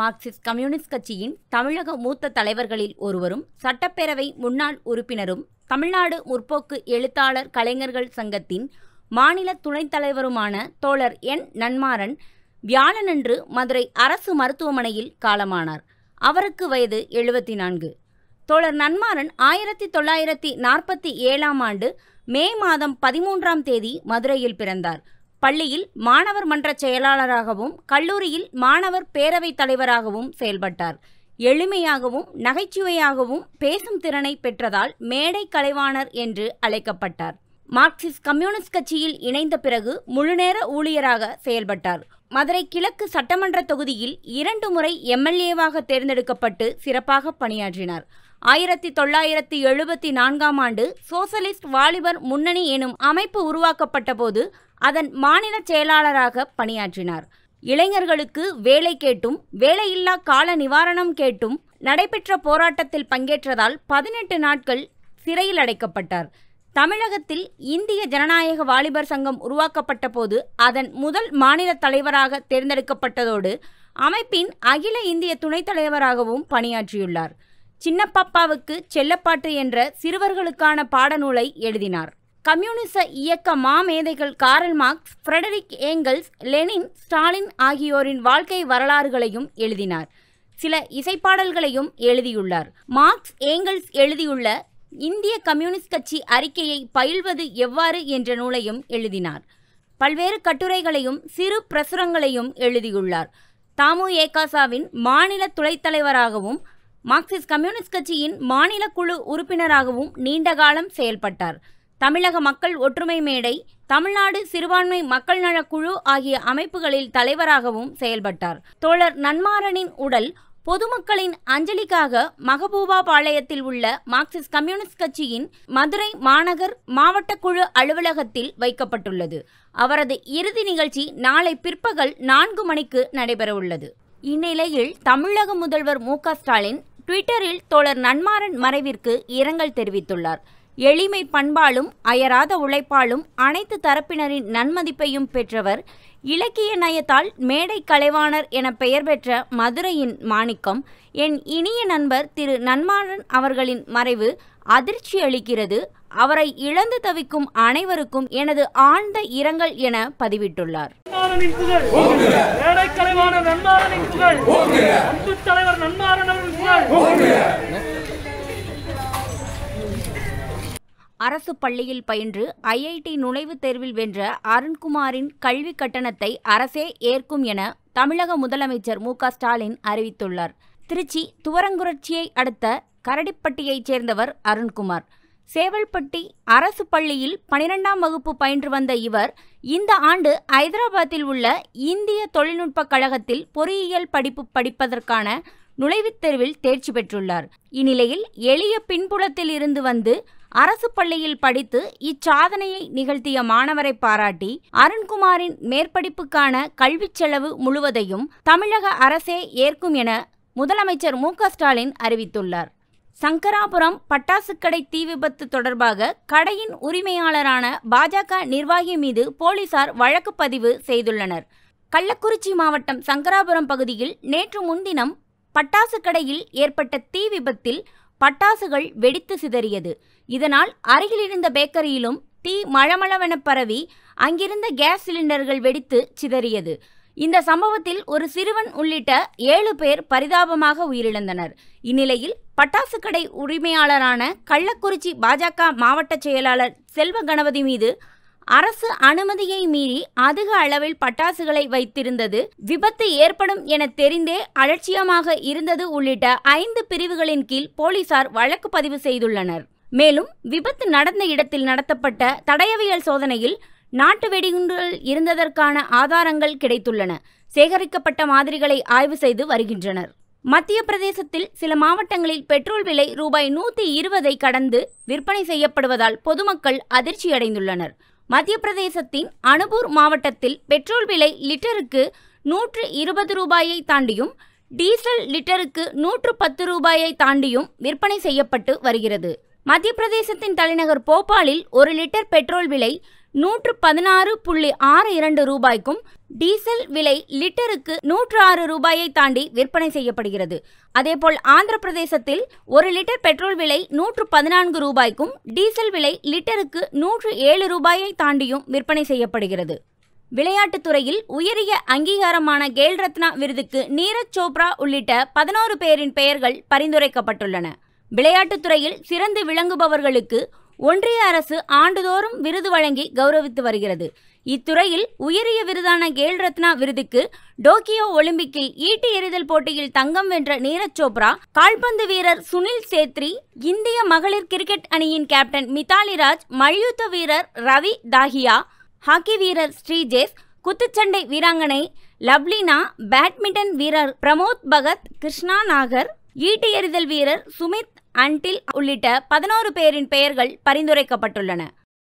Marxist communist கட்சியின் தமிழக மூத்த தலைவர்களில் ஒருவரும் சட்டப்பேரவை முன்னாள் உறுப்பினரும் தமிழ்நாடு முற்போக்கு எழுத்தாளர் கலைஞர்கள் சங்கத்தின் மாநில துணைத் தலைவருமான தோழர் என் நன்மாறன் வியாழனன்று மதுரை அரசு மருத்துவமனையில் காலமானார் அவருக்கு வயது எழுபத்தி நான்கு தோழர் நன்மாறன் ஆயிரத்தி தொள்ளாயிரத்தி நாற்பத்தி ஏழாம் ஆண்டு மே மாதம் பதிமூன்றாம் தேதி மதுரையில் பிறந்தார் பள்ளியில் மாணவர் மன்ற செயலாளராகவும் கல்லூரியில் மாணவர் பேரவைத் தலைவராகவும் செயல்பட்டார் எளிமையாகவும் நகைச்சுவையாகவும் பேசும் திறனை பெற்றதால் மேடை கலைவாணர் என்று அழைக்கப்பட்டார் மார்க்சிஸ்ட் கம்யூனிஸ்ட் கட்சியில் இணைந்த பிறகு முழுநேர ஊழியராக செயல்பட்டார் மதுரை கிழக்கு சட்டமன்ற தொகுதியில் இரண்டு முறை எம்எல்ஏவாக தேர்ந்தெடுக்கப்பட்டு சிறப்பாக பணியாற்றினார் ஆயிரத்தி தொள்ளாயிரத்தி எழுபத்தி நான்காம் ஆண்டு சோசலிஸ்ட் வாலிபர் முன்னணி எனும் அமைப்பு உருவாக்கப்பட்ட போது அதன் மாநில செயலாளராக பணியாற்றினார் இளைஞர்களுக்கு வேலை கேட்டும் வேலையில்லா கால நிவாரணம் கேட்டும் நடைபெற்ற போராட்டத்தில் பங்கேற்றதால் பதினெட்டு நாட்கள் சிறையில் அடைக்கப்பட்டார் தமிழகத்தில் இந்திய ஜனநாயக வாலிபர் சங்கம் உருவாக்கப்பட்ட போது அதன் முதல் மாநில தலைவராக தேர்ந்தெடுக்கப்பட்டதோடு அமைப்பின் அகில இந்திய துணைத் தலைவராகவும் பணியாற்றியுள்ளார் சின்னப்பாப்பாவுக்கு செல்லப்பாட்டு என்ற சிறுவர்களுக்கான பாடநூலை எழுதினார் கம்யூனிச இயக்க மாமேதைகள் Karl Marx Friedrich Engels Lenin Stalin ஆகியோரின் வாழ்க்கை வரலாறுகளையும் எழுதினார் சில இசைப்பாடல்களையும் எழுதியுள்ளார் மார்க்ஸ் ஏங்கல்ஸ் எழுதியுள்ள இந்திய கம்யூனிஸ்ட் கட்சி அறிக்கையை பயில்வது எவ்வாறு என்ற நூலையும் எழுதினார் பல்வேறு கட்டுரைகளையும் சிறு பிரசுரங்களையும் எழுதியுள்ளார் தாமு ஏகாசாவின் மாநில துணைத் தலைவராகவும் மார்க்சிஸ்ட் கம்யூனிஸ்ட் கட்சியின் மாநில குழு உறுப்பினராகவும் நீண்ட காலம் செயல்பட்டார் தமிழக மக்கள் ஒற்றுமை மேடை தமிழ்நாடு சிறுபான்மை மக்கள் நலக்குழு ஆகிய அமைப்புகளில் தலைவராகவும் செயல்பட்டார் தோழர் நன்மாறனின் உடல் பொதுமக்களின் அஞ்சலிக்காக மகபூபா பாளையத்தில் உள்ள மார்க்சிஸ்ட் கம்யூனிஸ்ட் கட்சியின் மதுரை மாநகர் மாவட்ட குழு அலுவலகத்தில் வைக்கப்பட்டுள்ளது அவரது இறுதி நிகழ்ச்சி நாளை பிற்பகல் நான்கு மணிக்கு நடைபெறவுள்ளது இந்நிலையில் தமிழக முதல்வர் மு க ஸ்டாலின் ட்விட்டரில் தோழர் நன்மாறன் மறைவிற்கு இரங்கல் தெரிவித்துள்ளார் எளிமை பண்பாலும் அயராத உழைப்பாலும் அனைத்து தரப்பினரின் நன்மதிப்பையும் பெற்றவர் இலக்கிய நயத்தால் மேடை கலைவாணர் என பெயர் பெற்ற மதுரையின் மாணிக்கம் என் இனிய நண்பர் திரு நன்மாறன் அவர்களின் மறைவு அதிர்ச்சி அளிக்கிறது அவரை இழந்து தவிக்கும் அனைவருக்கும் எனது ஆழ்ந்த இரங்கல் என பதிவிட்டுள்ளார் அரசு பள்ளியில் பயின்று ஐஐடி நுழைவுத் தேர்வில் வென்ற அருண்குமாரின் கல்வி கட்டணத்தை அரசே ஏற்கும் என தமிழக முதலமைச்சர் மு ஸ்டாலின் அறிவித்துள்ளார் திருச்சி துவரங்குறிச்சியை அடுத்த கரடிப்பட்டியைச் சேர்ந்தவர் அருண்குமார் சேவல்பட்டி அரசு பள்ளியில் பனிரெண்டாம் வகுப்பு பயின்று வந்த இவர் இந்த ஆண்டு ஐதராபாத்தில் உள்ள இந்திய தொழில்நுட்ப கழகத்தில் பொறியியல் படிப்பு படிப்பதற்கான நுழைவுத் தேர்வில் தேர்ச்சி பெற்றுள்ளார் இந்நிலையில் எளிய பின்புலத்தில் இருந்து வந்து அரசு பள்ளியில் படித்து இச்சாதனையை நிகழ்த்திய மாணவரை பாராட்டி அருண்குமாரின் மேற்படிப்புக்கான கல்விச் செலவு முழுவதையும் தமிழக அரசே ஏற்கும் என முதலமைச்சர் மு ஸ்டாலின் அறிவித்துள்ளார் சங்கராபுரம் பட்டாசுக்கடை தீ விபத்து தொடர்பாக கடையின் உரிமையாளரான பாஜக நிர்வாகி மீது போலீசார் வழக்கு பதிவு செய்துள்ளனர் கள்ளக்குறிச்சி மாவட்டம் சங்கராபுரம் பகுதியில் நேற்று முன்தினம் பட்டாசு கடையில் ஏற்பட்ட தீ விபத்தில் பட்டாசுகள் வெடித்து சிதறியது இதனால் அருகில் இருந்த பேக்கரியிலும் தீ மழமளவென பரவி அங்கிருந்த கேஸ் சிலிண்டர்கள் வெடித்து சிதறியது இந்த சம்பவத்தில் ஒரு சிறுவன் உள்ளிட்ட ஏழு பேர் பரிதாபமாக உயிரிழந்தனர் இந்நிலையில் பட்டாசு கடை உரிமையாளரான கள்ளக்குறிச்சி பாஜக மாவட்ட செயலாளர் செல்வ கணபதி மீது அரசு அனுமதியை மீறி அதிக அளவில் பட்டாசுகளை வைத்திருந்தது விபத்து ஏற்படும் என தெரிந்தே அலட்சியமாக இருந்தது உள்ளிட்ட ஐந்து பிரிவுகளின் கீழ் போலீசார் வழக்கு பதிவு செய்துள்ளனர் மேலும் விபத்து நடந்த இடத்தில் நடத்தப்பட்ட தடயவியல் சோதனையில் நாட்டு வெடிகுண்டுகள் இருந்ததற்கான ஆதாரங்கள் கிடைத்துள்ளன சேகரிக்கப்பட்ட மாதிரிகளை ஆய்வு செய்து வருகின்றனர் மத்திய பிரதேசத்தில் சில மாவட்டங்களில் பெட்ரோல் விலை ரூபாய் நூற்றி இருபதை கடந்து விற்பனை செய்யப்படுவதால் பொதுமக்கள் அதிர்ச்சியடைந்துள்ளனர் மத்திய பிரதேசத்தின் அனுபூர் மாவட்டத்தில் பெட்ரோல் விலை லிட்டருக்கு நூற்று இருபது ரூபாயை தாண்டியும் டீசல் லிட்டருக்கு நூற்று பத்து ரூபாயை தாண்டியும் விற்பனை செய்யப்பட்டு வருகிறது மத்திய பிரதேசத்தின் தலைநகர் போபாலில் ஒரு லிட்டர் பெட்ரோல் விலை நூற்று பதினாறு புள்ளி ஆறு இரண்டு ரூபாய்க்கும் டீசல் விலை லிட்டருக்கு நூற்று ஆறு ரூபாயை தாண்டி விற்பனை செய்யப்படுகிறது அதேபோல் ஆந்திர பிரதேசத்தில் ஒரு லிட்டர் பெட்ரோல் விலை நூற்று பதினான்கு ரூபாய்க்கும் டீசல் விலை லிட்டருக்கு நூற்று ஏழு ரூபாயை தாண்டியும் விற்பனை செய்யப்படுகிறது விளையாட்டுத் துறையில் உயரிய அங்கீகாரமான கேல் ரத்னா விருதுக்கு நீரஜ் சோப்ரா உள்ளிட்ட பதினோரு பேரின் பெயர்கள் பரிந்துரைக்கப்பட்டுள்ளன விளையாட்டுத் துறையில் சிறந்து விளங்குபவர்களுக்கு ஒன்றிய அரசு ஆண்டுதோறும் விருது வழங்கி கௌரவித்து வருகிறது இத்துறையில் உயரிய விருதான கேல் ரத்னா விருதுக்கு டோக்கியோ ஒலிம்பிக்கில் ஈட்டி எறிதல் போட்டியில் தங்கம் வென்ற நீரஜ் சோப்ரா கால்பந்து வீரர் சுனில் சேத்ரி இந்திய மகளிர் கிரிக்கெட் அணியின் கேப்டன் மிதாலி ராஜ் மல்யுத்த வீரர் ரவி தாஹியா ஹாக்கி வீரர் ஸ்ரீஜேஷ் குத்துச்சண்டை வீராங்கனை லவ்லினா பேட்மிண்டன் வீரர் பிரமோத் பகத் கிருஷ்ணா நாகர் ஈட்டி எறிதல் வீரர் சுமித் அன்டில் உள்ளிட்ட பதினோரு பேரின் பெயர்கள் பரிந்துரைக்கப்பட்டுள்ளன